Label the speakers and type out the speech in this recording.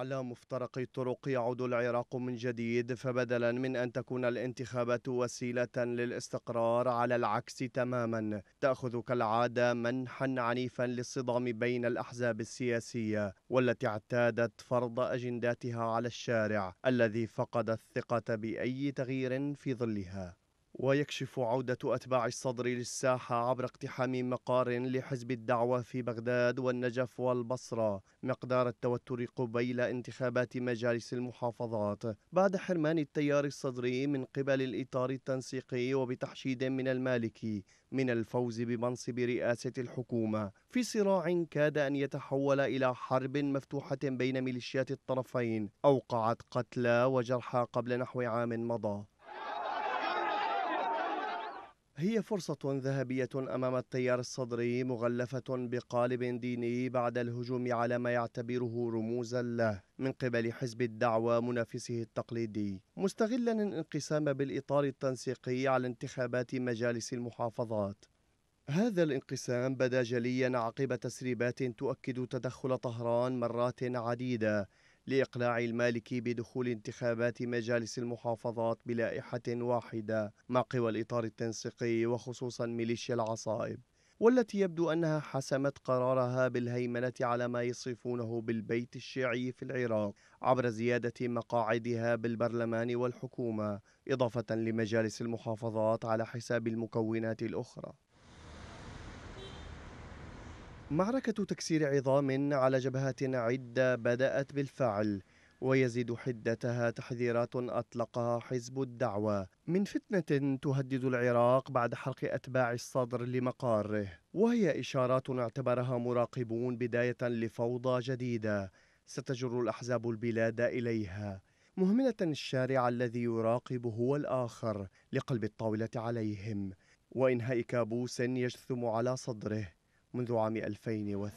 Speaker 1: على مفترق الطرق يعود العراق من جديد فبدلا من أن تكون الانتخابات وسيلة للاستقرار على العكس تماما تأخذ كالعادة منحا عنيفا للصدام بين الأحزاب السياسية والتي اعتادت فرض أجنداتها على الشارع الذي فقد الثقة بأي تغيير في ظلها ويكشف عودة أتباع الصدر للساحة عبر اقتحام مقار لحزب الدعوة في بغداد والنجف والبصرة مقدار التوتر قبيل انتخابات مجالس المحافظات بعد حرمان التيار الصدري من قبل الإطار التنسيقي وبتحشيد من المالكي من الفوز بمنصب رئاسة الحكومة في صراع كاد أن يتحول إلى حرب مفتوحة بين ميليشيات الطرفين أوقعت قتلى وجرحى قبل نحو عام مضى هي فرصة ذهبية أمام التيار الصدري مغلفة بقالب ديني بعد الهجوم على ما يعتبره رموزا له من قبل حزب الدعوة منافسه التقليدي مستغلا الانقسام بالإطار التنسيقي على انتخابات مجالس المحافظات هذا الانقسام بدا جليا عقب تسريبات تؤكد تدخل طهران مرات عديدة لإقناع المالكي بدخول انتخابات مجالس المحافظات بلائحة واحدة مع قوى الإطار التنسيقي وخصوصا ميليشيا العصائب والتي يبدو أنها حسمت قرارها بالهيمنة على ما يصفونه بالبيت الشيعي في العراق عبر زيادة مقاعدها بالبرلمان والحكومة إضافة لمجالس المحافظات على حساب المكونات الأخرى معركة تكسير عظام على جبهات عدة بدأت بالفعل ويزيد حدتها تحذيرات أطلقها حزب الدعوة من فتنة تهدد العراق بعد حرق أتباع الصدر لمقاره وهي إشارات اعتبرها مراقبون بداية لفوضى جديدة ستجر الأحزاب البلاد إليها مهملة الشارع الذي يراقب هو الآخر لقلب الطاولة عليهم وإنهاء كابوس يجثم على صدره منذ عام 2003